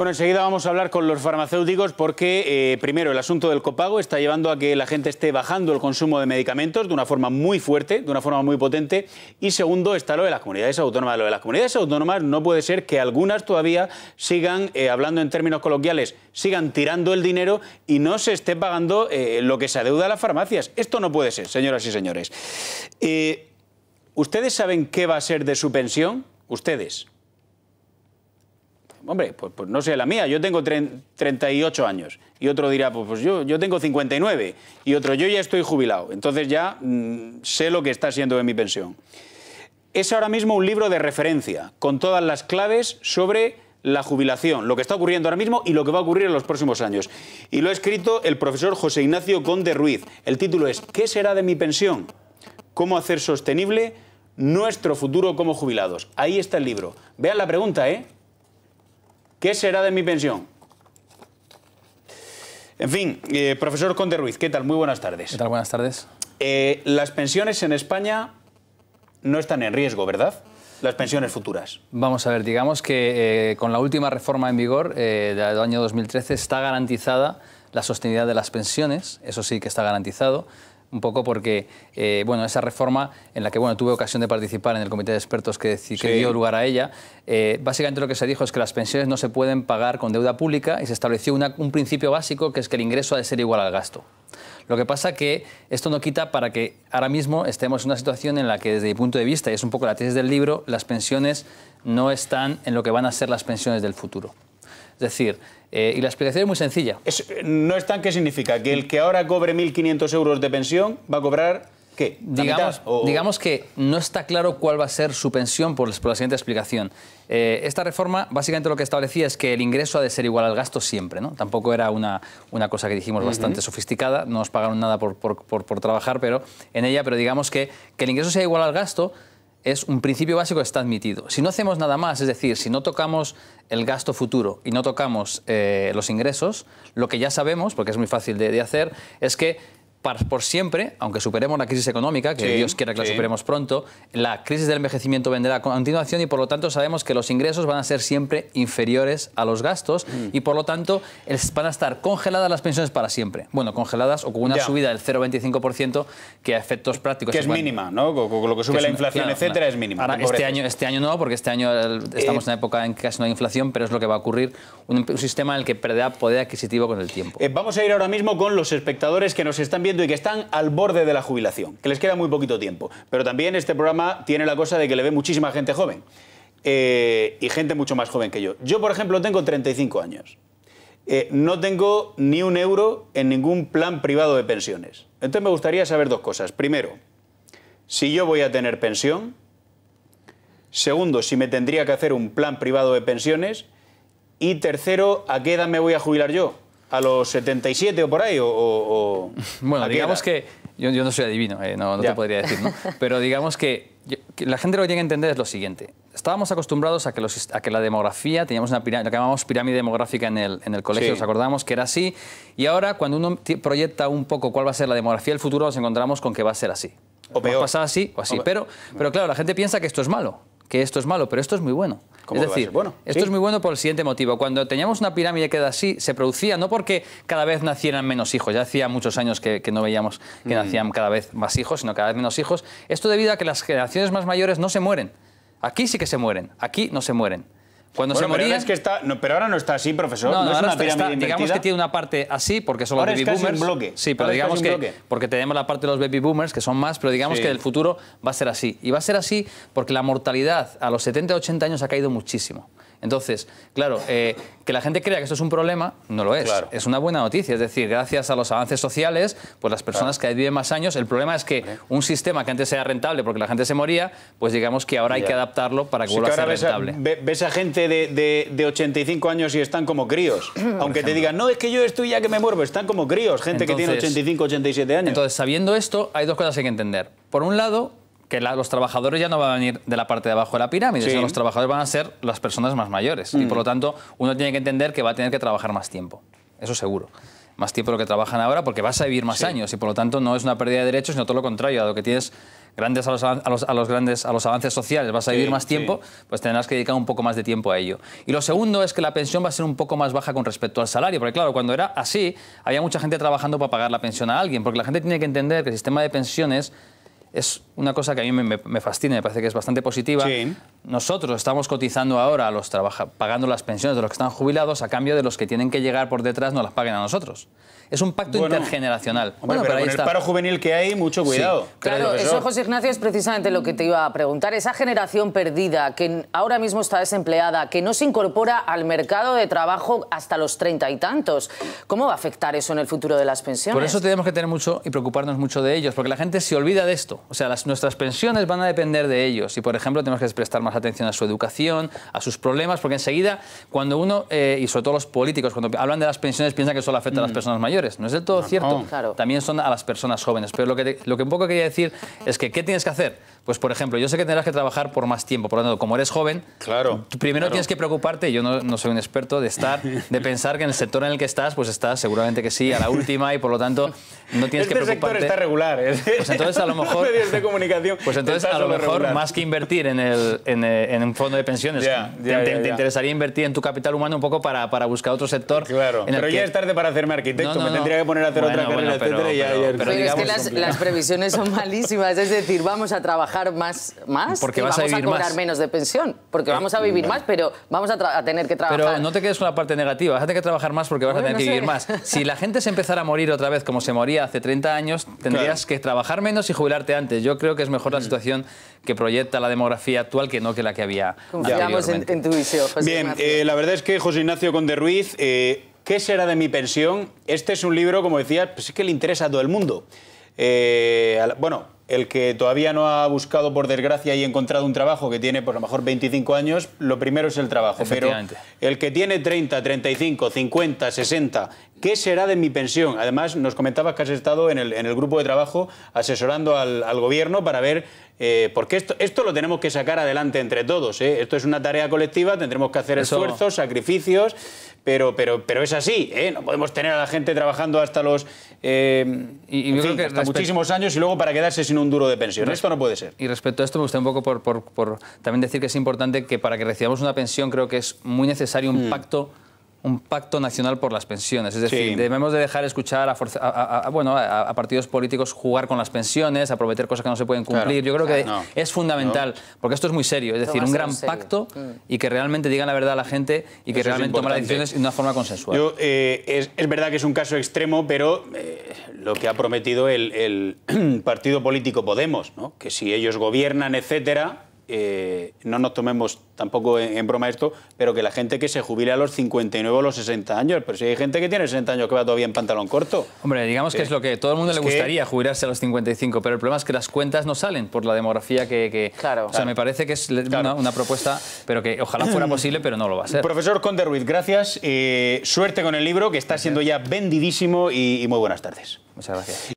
Bueno, enseguida vamos a hablar con los farmacéuticos porque, eh, primero, el asunto del copago está llevando a que la gente esté bajando el consumo de medicamentos de una forma muy fuerte, de una forma muy potente. Y segundo, está lo de las comunidades autónomas. Lo de las comunidades autónomas no puede ser que algunas todavía sigan, eh, hablando en términos coloquiales, sigan tirando el dinero y no se esté pagando eh, lo que se adeuda a las farmacias. Esto no puede ser, señoras y señores. ¿Ustedes saben qué va a ser de su pensión? Ustedes, hombre, pues, pues no sé la mía, yo tengo 38 años. Y otro dirá, pues, pues yo, tengo 59. Y otro, yo ya estoy jubilado. Entonces ya mm, sé lo que está siendo de mi pensión. Es ahora mismo un libro de referencia, con todas las claves sobre la jubilación, lo que está ocurriendo ahora mismo y lo que va a ocurrir en los próximos años. Y lo ha escrito el profesor José Ignacio Conde Ruiz. El título es ¿Qué será de mi pensión? ¿Cómo hacer sostenible nuestro futuro como jubilados? Ahí está el libro. Vean la pregunta, ¿eh? ¿Qué será de mi pensión? En fin, eh, profesor Conde Ruiz, ¿qué tal? Muy buenas tardes. ¿Qué tal? Buenas tardes. Eh, las pensiones en España no están en riesgo, ¿verdad? las pensiones futuras? Vamos a ver, digamos que eh, con la última reforma en vigor del año 2013 está garantizada la sostenibilidad de las pensiones, eso sí que está garantizado un poco porque eh, bueno, esa reforma en la que bueno, tuve ocasión de participar en el comité de expertos que, dio lugar a ella, eh, básicamente lo que se dijo es que las pensiones no se pueden pagar con deuda pública y se estableció un principio básico que es que el ingreso ha de ser igual al gasto. Lo que pasa que esto no quita para que ahora mismo estemos en una situación en la que desde mi punto de vista, y es un poco la tesis del libro, las pensiones no están en lo que van a ser las pensiones del futuro. Es decir, eh, y la explicación es muy sencilla. no es tan que significa que el que ahora cobre 1.500 euros de pensión va a cobrar ¿Qué? Digamos, digamos, que no está claro cuál va a ser su pensión por, la siguiente explicación. Eh, esta reforma básicamente lo que establecía es que el ingreso ha de ser igual al gasto siempre. ¿no? Tampoco era una, una cosa que dijimos bastante sofisticada, no nos pagaron nada por, por, por, trabajar pero en ella, pero digamos que, que el ingreso sea igual al gasto, es un principio básico que está admitido. Si no hacemos nada más, es decir, si no tocamos el gasto futuro y no tocamos eh, los ingresos, lo que ya sabemos, porque es muy fácil de hacer, es que por siempre, aunque superemos la crisis económica, que Dios quiera que la superemos pronto, la crisis del envejecimiento vendrá a continuación y por lo tanto sabemos que los ingresos van a ser siempre inferiores a los gastos mm. y por lo tanto van a estar congeladas las pensiones para siempre. Bueno, congeladas o con una subida del 0,25% que a efectos prácticos... Que es, mínima, ¿no? Con lo que sube la inflación, etcétera, es mínima. Este, este año, no, porque este año eh. estamos en una época en que casi no hay inflación, pero es lo que va a ocurrir, un, sistema en el que perderá poder adquisitivo con el tiempo. Eh, vamos a ir ahora mismo con los espectadores que nos están viendo y que están al borde de la jubilación, que les queda muy poquito tiempo. Pero también este programa tiene la cosa de que le ve muchísima gente joven eh, y gente mucho más joven que yo. Yo, por ejemplo, tengo 35 años. Eh, no tengo ni un euro en ningún plan privado de pensiones. Entonces me gustaría saber dos cosas. Primero, si yo voy a tener pensión. Segundo, si me tendría que hacer un plan privado de pensiones. Y tercero, ¿a qué edad me voy a jubilar yo? a los 77 o por ahí? O, bueno, digamos que yo, no soy adivino, eh, no, te podría decir, ¿no? pero digamos que, la gente lo que tiene que entender es lo siguiente. Estábamos acostumbrados a que, los, que la demografía, teníamos una pirámide, llamamos pirámide demográfica en el, en el colegio, nos acordábamos que era así, y ahora cuando uno proyecta un poco cuál va a ser la demografía del futuro, nos encontramos con que va a ser así. O peor. Va a pasar así o así. pero, pero claro, la gente piensa que esto es malo, que esto es malo, pero esto es muy bueno. Es decir, bueno? esto es muy bueno por el siguiente motivo. Cuando teníamos una pirámide que era así, se producía no porque cada vez nacieran menos hijos, ya hacía muchos años que, no veíamos que mm. nacían cada vez más hijos, sino cada vez menos hijos. Esto debido a que las generaciones más mayores no se mueren. Aquí sí que se mueren, aquí no se mueren. Pero, que está, pero ahora no está así, profesor. No, digamos que tiene una parte así, porque son los baby boomers. Sí, pero digamos que. Porque tenemos la parte de los baby boomers, que son más, pero digamos que que el futuro va a ser así. Y va a ser así porque la mortalidad a los 70, 80 años ha caído muchísimo. Entonces, claro, eh, que la gente crea que esto es un problema, no lo es. Es una buena noticia. Es decir, gracias a los avances sociales, pues las personas que que viven más años, el problema es que un sistema que antes era rentable porque la gente se moría, pues digamos que ahora hay que adaptarlo para que vuelva a ser rentable. Ves a, gente de, 85 años y están como críos. Aunque te digan, no, es que yo estoy ya que me muervo, están como críos, gente que tiene 85, 87 años. Entonces, sabiendo esto, hay dos cosas que hay que entender. Por un lado, que los trabajadores ya no van a venir de la parte de abajo de la pirámide, sí. los trabajadores van a ser las personas más mayores. Y por mm. lo tanto, uno tiene que entender que va a tener que trabajar más tiempo. Eso seguro. Más tiempo de lo que trabajan ahora porque vas a vivir más años y por lo tanto no es una pérdida de derechos, sino todo lo contrario, dado que tienes grandes a los, grandes a los avances sociales, vas a vivir más tiempo, pues tendrás que dedicar un poco más de tiempo a ello. Y lo segundo es que la pensión va a ser un poco más baja con respecto al salario, porque claro, cuando era así, había mucha gente trabajando para pagar la pensión a alguien, porque la gente tiene que entender que el sistema de pensiones es una cosa que a mí me, fascina, me parece que es bastante positiva. Nosotros estamos cotizando ahora a los trabajadores, pagando las pensiones de los que están jubilados a cambio de los que tienen que llegar por detrás no las paguen a nosotros. Es un pacto intergeneracional. bueno, pero, el paro juvenil que hay, mucho cuidado. Claro, eso, José Ignacio, es precisamente lo que te iba a preguntar. Esa generación perdida que ahora mismo está desempleada, que no se incorpora al mercado de trabajo hasta los treinta y tantos, ¿cómo va a afectar eso en el futuro de las pensiones? Por eso tenemos que tener mucho y preocuparnos mucho de ellos, porque la gente se olvida de esto. O sea, las, nuestras pensiones van a depender de ellos. Y, por ejemplo, tenemos que prestar más atención a su educación, a sus problemas, porque enseguida, cuando uno, eh, y sobre todo los políticos, cuando hablan de las pensiones, piensan que solo afecta a las mm. personas mayores. No es del todo cierto. Claro. También son a las personas jóvenes. Pero lo que, lo que un poco quería decir es que, ¿qué tienes que hacer? Pues, por ejemplo, yo sé que tendrás que trabajar por más tiempo. Por lo tanto, como eres joven, claro, primero tienes que preocuparte, yo no, no, soy un experto, de estar, de pensar que en el sector en el que estás, pues estás seguramente que sí, a la última, y por lo tanto no tienes que este preocuparte. Sector está regular. ¿eh? Pues entonces, a lo mejor, de comunicación. Pues entonces, a lo mejor, más que invertir en, el, en, eh, un fondo de pensiones, te, interesaría invertir en tu capital humano un poco para, para buscar otro sector. Claro, pero ya es tarde para hacerme arquitecto, me tendría que poner a hacer otra carrera, pero, es que las, previsiones son malísimas, es decir, vamos a trabajar más, más porque vas vamos a, vivir a cobrar menos de pensión, porque eh, vamos a vivir más, pero vamos a, tener que trabajar. Pero no te quedes con la parte negativa, vas a tener que trabajar más porque vas a tener que vivir más. Si la gente se empezara a morir otra vez como se moría hace 30 años, tendrías que trabajar menos y jubilarte antes yo creo que es mejor la mm. situación que proyecta la demografía actual que no que la que había. Confiamos en, tu José Bien, eh, la verdad es que José Ignacio Conde Ruiz, eh, ¿qué será de mi pensión? Este es un libro, como decía, pues es que le interesa a todo el mundo. Eh, bueno, el que todavía no ha buscado, por desgracia, y encontrado un trabajo que tiene, por lo mejor, 25 años, lo primero es el trabajo. Pero el que tiene 30, 35, 50, 60, ¿qué será de mi pensión? Además, nos comentabas que has estado en el, grupo de trabajo asesorando al, gobierno para ver, eh, porque esto, esto lo tenemos que sacar adelante entre todos. ¿eh? Esto es una tarea colectiva, tendremos que hacer esfuerzos, sacrificios pero, pero, pero es así, ¿eh? no podemos tener a la gente trabajando hasta los eh, hasta muchísimos años y luego para quedarse sin un duro de pensión. esto no puede ser. Y respecto a esto me gustaría un poco por, también decir que es importante que para que recibamos una pensión creo que es muy necesario un mm. pacto un pacto nacional por las pensiones. Es decir, debemos de dejar escuchar a, bueno, a, partidos políticos jugar con las pensiones, a prometer cosas que no se pueden cumplir. Yo creo que es fundamental, porque esto es muy serio. Es decir, un gran pacto mm. y que realmente digan la verdad a la gente y que realmente tomen las decisiones de una forma consensual. Eh, es, verdad que es un caso extremo, pero eh, lo que ha prometido el, partido político Podemos, que si ellos gobiernan, etcétera, eh, no nos tomemos tampoco en, broma esto, pero que la gente que se jubile a los 59 o los 60 años, pero si hay gente que tiene 60 años que va todavía en pantalón corto. Hombre, digamos que eh, es lo que todo el mundo le gustaría, jubilarse a los 55, pero el problema es que las cuentas no salen por la demografía que... Claro. O sea, me parece que es una, propuesta, pero que ojalá fuera posible, pero no lo va a ser. Profesor Conde Ruiz, gracias. Eh, suerte con el libro, que está siendo ya vendidísimo y muy buenas tardes. Muchas gracias.